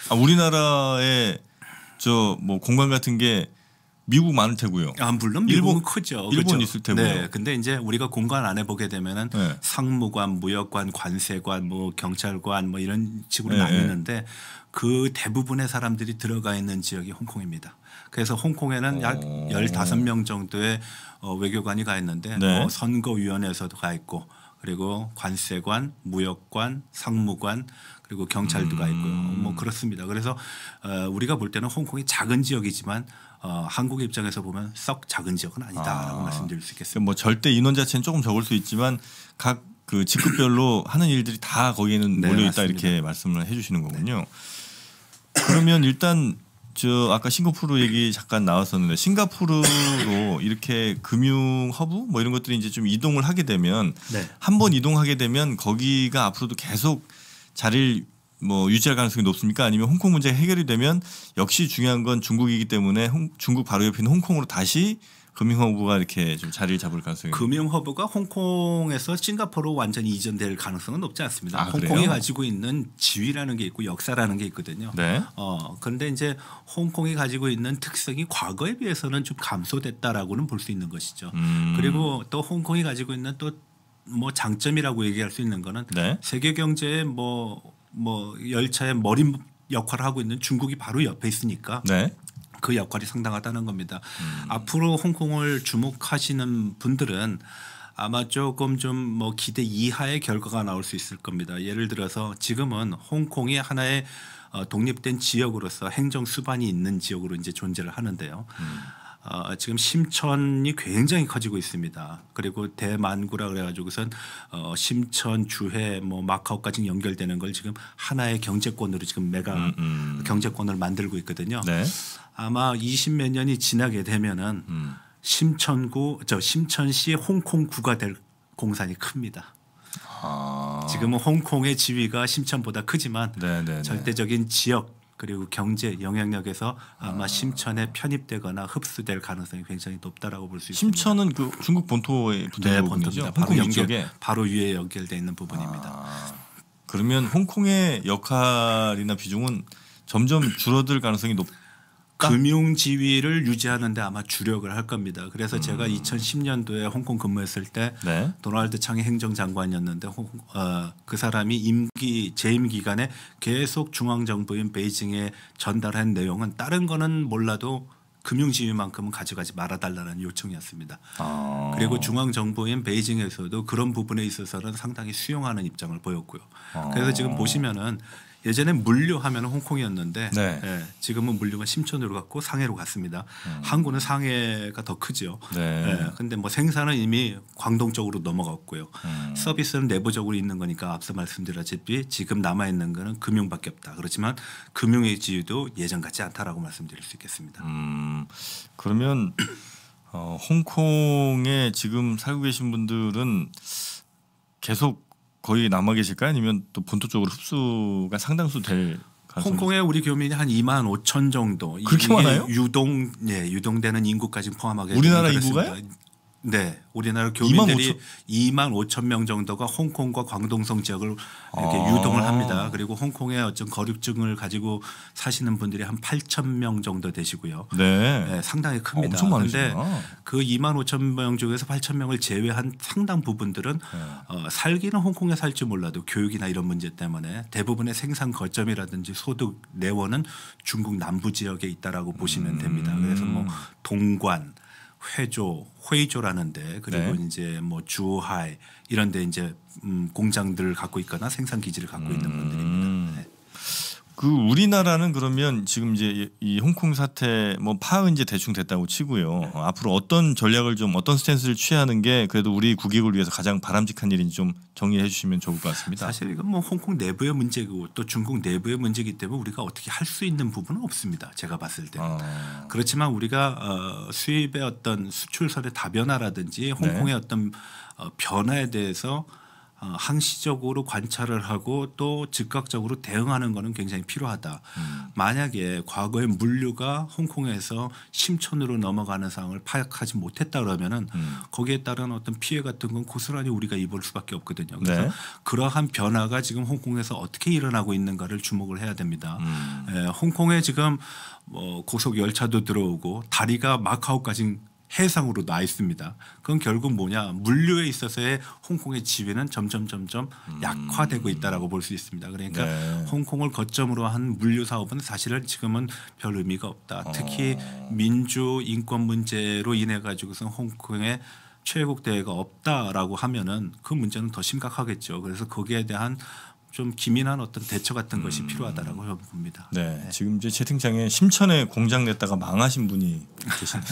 아, 우리나라의 저 뭐 공간 같은 게 미국 많을 테고요. 아 물론 미국은 일본, 크죠. 일본 그렇죠? 있을 테고요. 네. 근데 이제 우리가 공간 안에 보게 되면은 네. 상무관, 무역관, 관세관, 뭐 경찰관 뭐 이런 식으로 네. 네. 나뉘는데 그 대부분의 사람들이 들어가 있는 지역이 홍콩입니다. 그래서 홍콩에는 약 어. 열다섯 명 정도의 어, 외교관이 가 있는데 네. 뭐 선거위원회에서도 가 있고 그리고 관세관, 무역관, 상무관 그리고 경찰도가 음. 있고요. 뭐 그렇습니다. 그래서 어, 우리가 볼 때는 홍콩이 작은 지역이지만 어, 한국 입장에서 보면 썩 작은 지역은 아니다라고 아. 말씀드릴 수 있겠습니다. 뭐 절대 인원 자체는 조금 적을 수 있지만 각그 직급별로 하는 일들이 다 거기에는 몰려 있다 네, 이렇게 말씀을 해주시는 거군요. 네. 그러면 일단 저 아까 싱가포르 얘기 잠깐 나왔었는데 싱가포르로 이렇게 금융 허브 뭐 이런 것들이 이제 좀 이동을 하게 되면 네. 한번 이동하게 되면 거기가 앞으로도 계속 자리를 뭐 유지할 가능성이 높습니까? 아니면 홍콩 문제가 해결이 되면 역시 중요한 건 중국이기 때문에 홍, 중국 바로 옆에 있는 홍콩으로 다시 금융허브가 이렇게 좀 자리를 잡을 가능성이 금융허브가 홍콩에서 싱가포르로 완전히 이전될 가능성은 높지 않습니다. 아, 홍콩이 그래요? 가지고 있는 지위라는 게 있고 역사라는 게 있거든요. 네. 어, 그런데 이제 홍콩이 가지고 있는 특성이 과거에 비해서는 좀 감소됐다라고는 볼 수 있는 것이죠. 음. 그리고 또 홍콩이 가지고 있는 또 뭐 장점이라고 얘기할 수 있는 거는 네? 세계 경제에 뭐뭐 뭐 열차의 머리 역할을 하고 있는 중국이 바로 옆에 있으니까 네? 그 역할이 상당하다는 겁니다. 음. 앞으로 홍콩을 주목하시는 분들은 아마 조금 좀 뭐 기대 이하의 결과가 나올 수 있을 겁니다. 예를 들어서 지금은 홍콩이 하나의 어, 독립된 지역으로서 행정 수반이 있는 지역으로 이제 존재를 하는데요. 음. 어, 지금 심천이 굉장히 커지고 있습니다. 그리고 대만구라 그래가지고선 어, 심천, 주해, 뭐 마카오까지 연결되는 걸 지금 하나의 경제권으로 지금 메가 음, 음. 경제권을 만들고 있거든요. 네. 아마 20몇 년이 지나게 되면은 음. 심천구 저 심천시 홍콩구가 될 공산이 큽니다. 아. 지금은 홍콩의 지위가 심천보다 크지만 네네네. 네, 네. 절대적인 지역 그리고 경제 영향력에서 아마 심천에 편입되거나 흡수될 가능성이 굉장히 높다라고 볼 수 있습니다. 심천은 그 중국 본토의 네, 본토입 바로 연결, 바로 위에 연결돼 있는 부분입니다. 아, 그러면 홍콩의 역할이나 비중은 점점 줄어들 가능성이 높. 그러니까. 금융 지위를 유지하는데 아마 주력을 할 겁니다. 그래서 음. 제가 2010년도에 홍콩 근무했을 때 네. 도널드 창의 행정장관이었는데 홍, 어, 그 사람이 임기 재임 기간에 계속 중앙 정부인 베이징에 전달한 내용은 다른 거는 몰라도 금융 지위만큼은 가져가지 말아달라는 요청이었습니다. 아. 그리고 중앙 정부인 베이징에서도 그런 부분에 있어서는 상당히 수용하는 입장을 보였고요. 아. 그래서 지금 보시면은 예전에 물류 하면 홍콩이었는데 네. 예, 지금은 물류가 심천으로 갔고 상해로 갔습니다. 음. 항구는 상해가 더 크지요. 네. 예, 데뭐 생산은 이미 광동 쪽으로 넘어갔고요. 음. 서비스는 내부적으로 있는 거니까 앞서 말씀드렸듯이 지금 남아 있는 거는 금융밖에 없다. 그렇지만 금융의 지위도 예전 같지 않다라고 말씀드릴 수 있겠습니다. 음, 그러면 어, 홍콩에 지금 살고 계신 분들은 계속 거의 남아 계실까요? 아니면 또 본토 쪽으로 흡수가 상당수 될 홍콩에 우리 교민이 한 2만 5천 정도. 그렇게 많아요? 유동 예 유동되는 인구까지 포함하게 우리나라 인구가요? 네, 우리나라 교민들이 2만 5천, 2만 5천 명 정도가 홍콩과 광동성 지역을 이렇게 아. 유동을 합니다. 그리고 홍콩에 어떤 거류증을 가지고 사시는 분들이 한 8천 명 정도 되시고요. 네, 네 상당히 큽니다. 어, 그런데 그 2만 5천 명 중에서 8천 명을 제외한 상당 부분들은 네. 어, 살기는 홍콩에 살지 몰라도 교육이나 이런 문제 때문에 대부분의 생산 거점이라든지 소득 내원은 중국 남부 지역에 있다라고 보시면 음. 됩니다. 그래서 뭐 동관 회조, 회조라는데 그리고 네. 이제 뭐 주하이 이런데 이제 음, 공장들을 갖고 있거나 생산 기지를 갖고 있는 음. 분들입니다. 그 우리나라는 그러면 지금 이제 이 홍콩 사태 뭐 파악은 이제 대충 됐다고 치고요. 네. 앞으로 어떤 전략을 좀 어떤 스탠스를 취하는 게 그래도 우리 국익을 위해서 가장 바람직한 일인지 좀 정리해 주시면 좋을 것 같습니다. 사실 이건 뭐 홍콩 내부의 문제고 또 중국 내부의 문제이기 때문에 우리가 어떻게 할 수 있는 부분은 없습니다. 제가 봤을 때는. 어. 그렇지만 우리가 어, 수입의 어떤 수출설의 다변화라든지 네. 홍콩의 네. 어떤 어, 변화에 대해서 어, 항시적으로 관찰을 하고 또 즉각적으로 대응하는 것은 굉장히 필요하다. 음. 만약에 과거에 물류가 홍콩에서 심천으로 넘어가는 상황을 파악하지 못했다 그러면은 음. 거기에 따른 어떤 피해 같은 건 고스란히 우리가 입을 수밖에 없거든요. 그래서 네. 그러한 변화가 지금 홍콩에서 어떻게 일어나고 있는가를 주목을 해야 됩니다. 음. 에, 예, 홍콩에 지금 뭐 고속 열차도 들어오고 다리가 마카오까지 해상으로 나 있습니다. 그건 결국 뭐냐 물류에 있어서의 홍콩의 지배는 점점 점점 음. 약화되고 있다라고 볼 수 있습니다. 그러니까 네. 홍콩을 거점으로 한 물류 사업은 사실은 지금은 별 의미가 없다. 어. 특히 민주 인권 문제로 인해 가지고선 홍콩의 최애 대회가 없다라고 하면은 그 문제는 더 심각하겠죠. 그래서 거기에 대한 좀 기민한 어떤 대처 같은 것이 음. 필요하다라고 음. 봅니다. 네, 네, 지금 이제 채팅창에 심천에 공장 냈다가 망하신 분이 계신데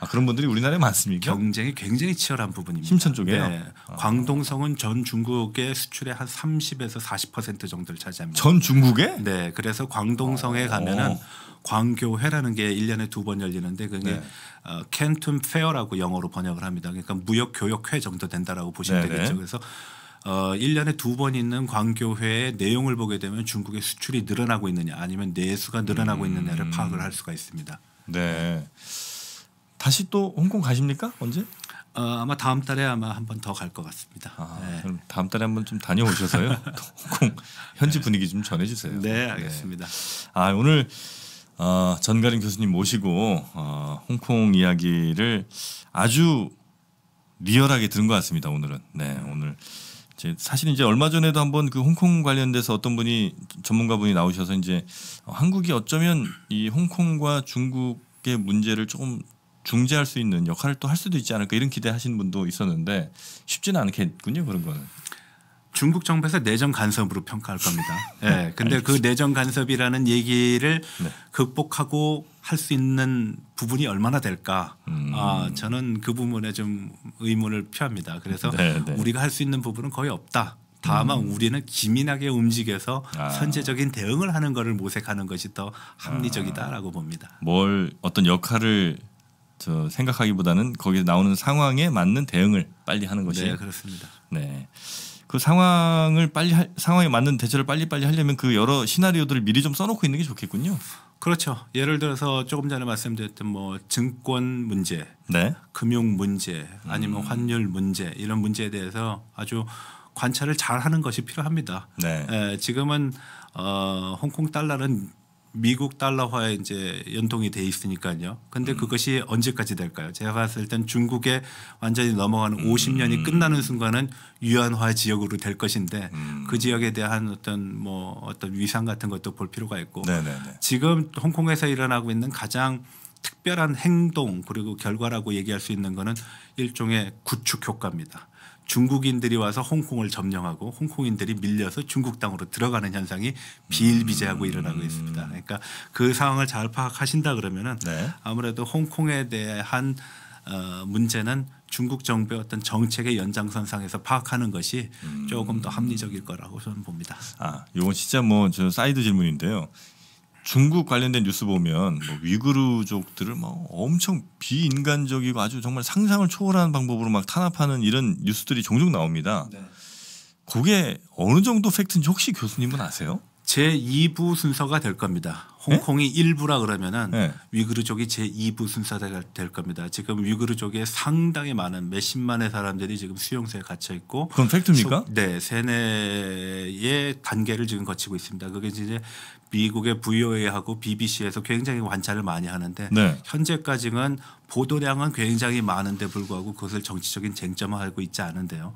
아, 그런 분들이 우리나라에 많습니까? 경쟁이 굉장히 치열한 부분입니다. 심천 쪽에요. 네. 아. 광동성은 전 중국의 수출의 한 30에서 40% 정도를 차지합니다. 전 중국에? 네, 그래서 광동성에 어. 가면은 광교회라는 게 1년에 두 번 열리는데 그게 네. 어, 캔툰 페어라고 영어로 번역을 합니다. 그러니까 무역 교역회 정도 된다라고 보시면 네네. 되겠죠. 그래서 어, 1년에 두 번 있는 광교회의 내용을 보게 되면 중국의 수출이 늘어나고 있느냐 아니면 내수가 늘어나고 음. 있느냐를 파악을 할 수가 있습니다. 네. 다시 또 홍콩 가십니까? 언제? 어, 아마 다음 달에 아마 한번더 갈 것 같습니다. 아, 네. 그럼 다음 달에 한번 좀 다녀오셔서요. 홍콩 현지 분위기 좀 전해주세요. 네, 알겠습니다. 네. 아 오늘 어, 전가린 교수님 모시고 어, 홍콩 이야기를 아주 리얼하게 들은 것 같습니다. 오늘은 네 오늘. 사실 이제 얼마 전에도 한번 그 홍콩 관련돼서 어떤 분이 전문가 분이 나오셔서 이제 한국이 어쩌면 이 홍콩과 중국의 문제를 조금 중재할 수 있는 역할을 또 할 수도 있지 않을까 이런 기대하시는 분도 있었는데 쉽지는 않겠군요 그런 거는. 중국 정부에서 내정 간섭으로 평가할 겁니다. 예. 네, 근데 그 내정 간섭이라는 얘기를 네. 극복하고 할 수 있는 부분이 얼마나 될까? 음. 아, 저는 그 부분에 좀 의문을 표합니다. 그래서 네네. 네. 우리가 할 수 있는 부분은 거의 없다. 다만 음. 우리는 기민하게 움직여서 아. 선제적인 대응을 하는 것을 모색하는 것이 더 합리적이다라고 아. 봅니다. 뭘 어떤 역할을 저 생각하기보다는 거기 나오는 상황에 맞는 대응을 빨리 하는 것이 네, 그렇습니다. 네. 그 상황을 빨리 할, 상황에 맞는 대처를 빨리빨리 하려면 그 여러 시나리오들을 미리 좀 써놓고 있는 게 좋겠군요. 그렇죠. 예를 들어서 조금 전에 말씀드렸던 뭐 증권 문제, 네? 금융 문제, 아니면 음. 환율 문제 이런 문제에 대해서 아주 관찰을 잘 하는 것이 필요합니다. 네. 에, 예, 지금은 어, 홍콩 달러는 미국 달러화에 이제 연동이 돼 있으니까요. 근데 음. 그것이 언제까지 될까요? 제가 봤을 땐 중국에 완전히 넘어가는 음. 50년이 끝나는 순간은 유한화 지역으로 될 것인데 음. 그 지역에 대한 어떤 뭐 어떤 위상 같은 것도 볼 필요가 있고 네네네. 지금 홍콩에서 일어나고 있는 가장 특별한 행동 그리고 결과라고 얘기할 수 있는 거는 일종의 구축 효과입니다. 중국인들이 와서 홍콩을 점령하고 홍콩인들이 밀려서 중국 땅으로 들어가는 현상이 비일비재하고 음. 일어나고 있습니다. 음. 그러니까 그 상황을 잘 파악하신다 그러면은 네. 아무래도 홍콩에 대한 어, 문제는 중국 정부의 어떤 정책의 연장선상에서 파악하는 것이 음. 조금 더 합리적일 거라고 저는 봅니다. 아, 이건 진짜 뭐 저 사이드 질문인데요. 중국 관련된 뉴스 보면 뭐 위구르족들을 뭐 엄청 비인간적이고 아주 정말 상상을 초월하는 방법으로 막 탄압하는 이런 뉴스들이 종종 나옵니다. 네. 그게 어느 정도 팩트인지 혹시 교수님은 아세요? 제 2부 순서가 될 겁니다. 네? 홍콩이 네? 1부라 그러면은 네. 위그르족이 제 2부 순서가 될 겁니다. 지금 위그르족에 상당히 많은 몇십만의 사람들이 지금 수용소에 갇혀 있고 그건 팩트입니까? 수, 네, 세뇌의 단계를 지금 거치고 있습니다. 그게 이제 미국의 VOA하고 BBC에서 굉장히 관찰을 많이 하는데 네. 현재까지는 보도량은 굉장히 많은데 불구하고 그것을 정치적인 쟁점화하고 있지 않은데요.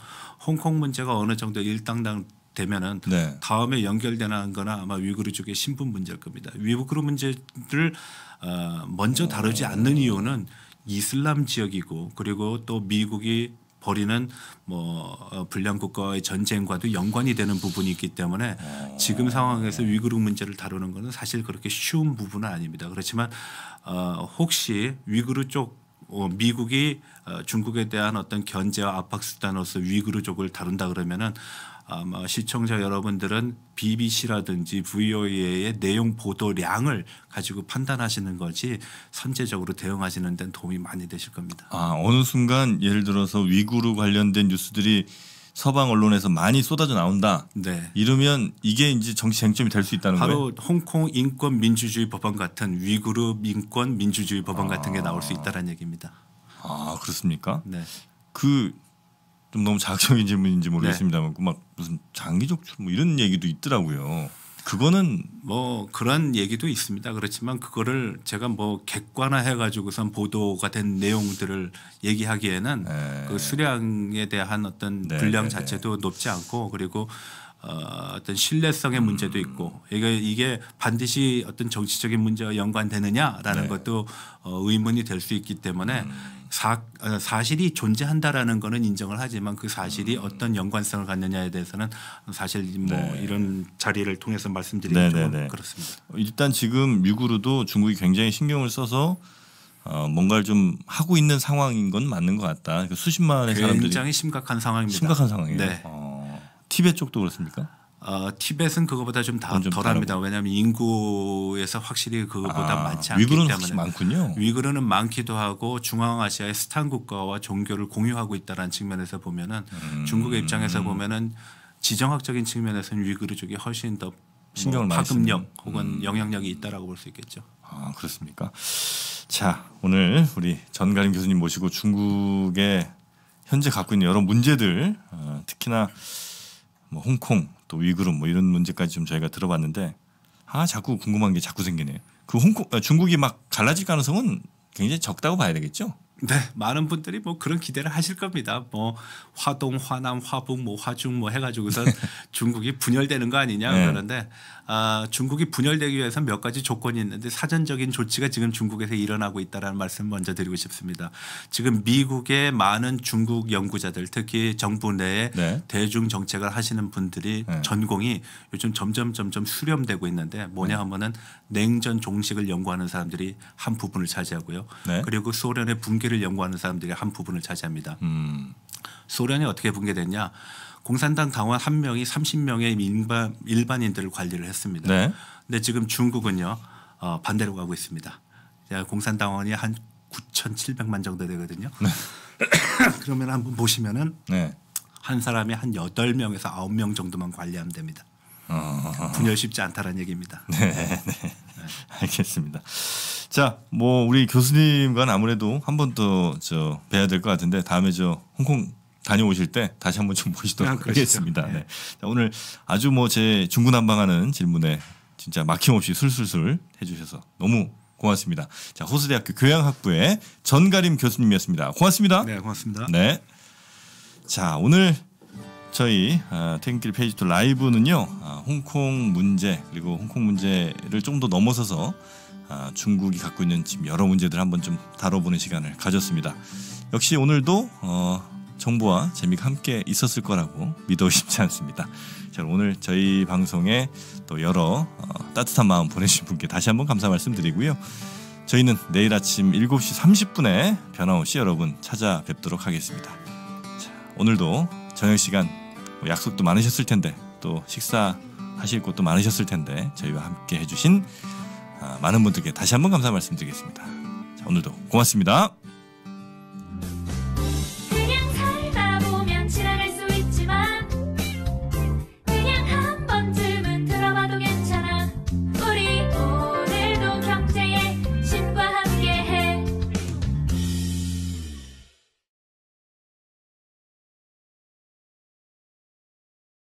홍콩 문제가 어느 정도 일당당 되면은 네. 다음에 연결되는 거나 아마 위구르 쪽의 신분 문제일 겁니다. 위구르 문제를 어, 먼저 다루지 않는 어. 이유는 이슬람 지역이고 그리고 또 미국이 벌리는뭐 어, 불량 국가의 전쟁과도 연관이 되는 부분이 있기 때문에 아. 지금 상황에서 네. 위그룹 문제를 다루는 것은 사실 그렇게 쉬운 부분은 아닙니다. 그렇지만 어, 혹시 위구르 쪽 어, 미국이 중국에 대한 어떤 견제와 압박 수단으로서 위구르족을 다룬다 그러면은 아마 시청자 여러분들은 BBC라든지 VOA의 내용 보도량을 가지고 판단하시는 거지 선제적으로 대응하시는 데는 도움이 많이 되실 겁니다. 아 어느 순간 예를 들어서 위구르 관련된 뉴스들이 서방 언론에서 많이 쏟아져 나온다. 네. 이러면 이게 이제 정치 쟁점이 될 수 있다는 바로 거예요. 바로 홍콩 인권 민주주의 법안 같은 위구르 인권 민주주의 법안 아... 같은 게 나올 수 있다는 얘기입니다. 아 그렇습니까? 네. 그좀 너무 자극적인 질문인지 모르겠습니다만 네. 그 막 무슨 장기적 출뭐 이런 얘기도 있더라고요. 그거는 뭐 그런 얘기도 있습니다. 그렇지만 그거를 제가 뭐 객관화해 가지고선 보도가 된 내용들을 얘기하기에는 네. 그 수량에 대한 어떤 네. 분량 네, 네. 자체도 높지 않고 그리고 어, 어떤 신뢰성의 음. 문제도 있고 이게 이게 반드시 어떤 정치적인 문제와 연관되느냐라는 네. 것도 어, 의문이 될 수 있기 때문에 음. 사, 어, 사실이 존재한다라는 거는 인정을 하지만 그 사실이 음. 어떤 연관성을 갖느냐에 대해서는 사실 뭐 네. 이런 자리를 통해서 말씀드리는 네, 네, 좀 네. 그렇습니다. 일단 지금 미국으로도 중국이 굉장히 신경을 써서 어, 뭔가를 좀 하고 있는 상황인 건 맞는 것 같다. 그 수십만의 사람들이 굉장히 심각한 상황입니다. 심각한 상황이에요. 네. 어, 티베 쪽도 그렇습니까? 어, 티벳은 그거보다 좀 다, 덜합니다. 왜냐하면 인구에서 확실히 그거보다 아, 많지 않기 위구르는 때문에 많군요. 위그르는 많기도 하고 중앙아시아의 스탄 국가와 종교를 공유하고 있다는 측면에서 보면은 음. 중국의 입장에서 보면은 지정학적인 측면에서는 위그르족이 훨씬 더 신경을 뭐 파급력 혹은 음. 영향력이 있다고볼 수 있겠죠. 아 그렇습니까? 자 오늘 우리 전가림 교수님 모시고 중국의 현재 갖고 있는 여러 문제들 어, 특히나 뭐 홍콩 또위그룹뭐 이런 문제까지 좀 저희가 들어봤는데 아 자꾸 궁금한 게 자꾸 생기네. 그 홍콩 아, 중국이 막 갈라질 가능성은 굉장히 적다고 봐야 되겠죠. 네, 많은 분들이 뭐 그런 기대를 하실 겁니다. 뭐 화동, 화남, 화북, 뭐 화중 뭐 해가지고선 중국이 분열되는 거 아니냐 네. 그러는데 아, 중국이 분열되기 위해서 몇 가지 조건이 있는데 사전적인 조치가 지금 중국에서 일어나고 있다라는 말씀 먼저 드리고 싶습니다. 지금 미국의 많은 중국 연구자들 특히 정부 내에 네. 대중 정책을 하시는 분들이 네. 전공이 요즘 점점 점점 수렴되고 있는데 뭐냐 네. 하면은 냉전 종식을 연구하는 사람들이 한 부분을 차지하고요. 네. 그리고 소련의 붕괴를 이슈를 연구하는 사람들의 한 부분을 차지합니다. 음. 소련이 어떻게 붕괴됐냐? 공산당 당원 한 명이 30명의 일반, 일반인들을 관리를 했습니다. 네. 근데 지금 중국은요 어, 반대로 가고 있습니다. 공산당원이 한 9,700만 정도 되거든요. 네. 그러면 한번 보시면은 네. 한 사람이 한여 명에서 아명 정도만 관리하면 됩니다. 어... 분열 쉽지 않다라는 얘기입니다. 네. 네. 알겠습니다. 자, 뭐 우리 교수님과는 아무래도 한 번 더저 뵈야 될 것 같은데 다음에 저 홍콩 다녀오실 때 다시 한 번 좀보시도록 아, 하겠습니다. 네. 네. 자, 오늘 아주 뭐 제 중구난방하는 질문에 진짜 막힘없이 술술술 해주셔서 너무 고맙습니다. 자, 호수대학교 교양학부의 전가림 교수님이었습니다. 고맙습니다. 네, 고맙습니다. 네. 자, 오늘 저희 퇴근길 어, 페이지 2 라이브는요 어, 홍콩 문제 그리고 홍콩 문제를 좀 더 넘어서서 어, 중국이 갖고 있는 지금 여러 문제들 한번 좀 다뤄보는 시간을 가졌습니다. 역시 오늘도 정보와 재미가 함께 있었을 거라고 믿어 의심치 않습니다. 자, 오늘 저희 방송에 또 여러 따뜻한 마음 보내신 분께 다시 한번 감사 말씀드리고요. 저희는 내일 아침 7시 30분에 변화없이 여러분 찾아뵙도록 하겠습니다. 자, 오늘도 저녁 시간 뭐 약속도 많으셨을 텐데 또 식사 하실 곳도 많으셨을 텐데 저희와 함께 해주신 아, 많은 분들께 다시 한번 감사 말씀드리겠습니다. 자, 오늘도 고맙습니다.